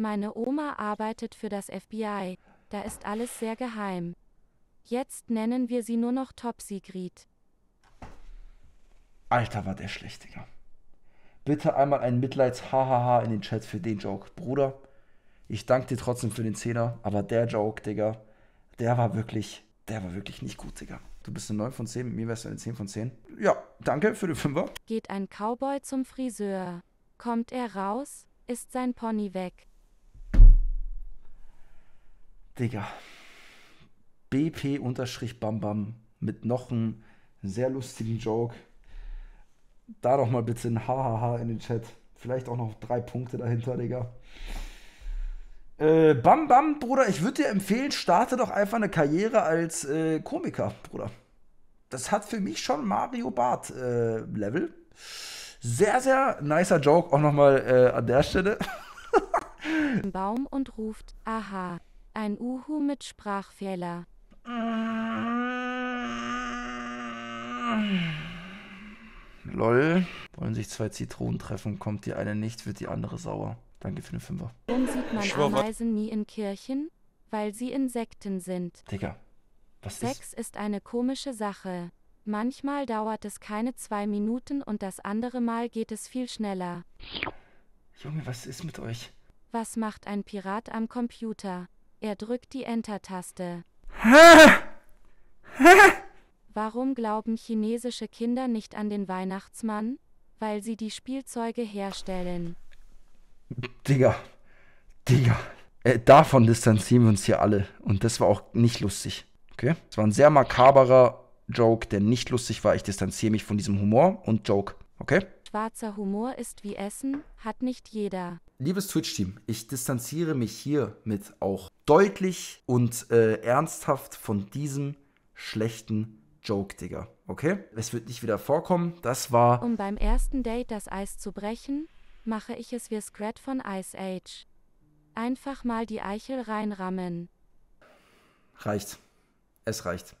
Meine Oma arbeitet für das FBI, da ist alles sehr geheim. Jetzt nennen wir sie nur noch Topsigrid. Alter, war der schlecht, Digga. Bitte einmal ein Mitleids-Hahaha in den Chat für den Joke. Bruder, ich danke dir trotzdem für den Zehner, aber der Joke, Digga, der war wirklich, der war wirklich nicht gut, Digga. Du bist eine 9 von 10, mit mir wärst du eine 10 von 10. Ja, danke für den Fünfer. Geht ein Cowboy zum Friseur. Kommt er raus, ist sein Pony weg. Digga. BP-Bambam mit noch einem sehr lustigen Joke. Da doch mal bitte ein Hahaha in den Chat. Vielleicht auch noch drei Punkte dahinter, Digga. Äh, bam Bam, Bruder, ich würde dir empfehlen, starte doch einfach eine Karriere als äh, Komiker, Bruder. Das hat für mich schon Mario Bart äh, Level. Sehr, sehr nicer Joke auch nochmal äh, an der Stelle. Baum und ruft, aha. Ein Uhu mit Sprachfehler. Lol. Wollen sich zwei Zitronen treffen, kommt die eine nicht, wird die andere sauer. Danke für den Fünfer. Warum sieht man schwör, Ameisen nie in Kirchen? Weil sie Insekten sind. Digga, was Sex ist? Sex ist eine komische Sache. Manchmal dauert es keine zwei Minuten und das andere Mal geht es viel schneller. Junge, was ist mit euch? Was macht ein Pirat am Computer? Er drückt die Enter-Taste. Warum glauben chinesische Kinder nicht an den Weihnachtsmann? Weil sie die Spielzeuge herstellen. Digga. Digga. Äh, davon distanzieren wir uns hier alle. Und das war auch nicht lustig. Okay? Es war ein sehr makaberer Joke, der nicht lustig war. Ich distanziere mich von diesem Humor und Joke. Okay? Schwarzer Humor ist wie Essen, hat nicht jeder. Liebes Twitch-Team, ich distanziere mich hiermit auch deutlich und äh, ernsthaft von diesem schlechten Joke, Digga. Okay? Es wird nicht wieder vorkommen. Das war. Um beim ersten Date das Eis zu brechen, mache ich es wie Scrat von Ice Age. Einfach mal die Eichel reinrammen. Reicht. Es reicht.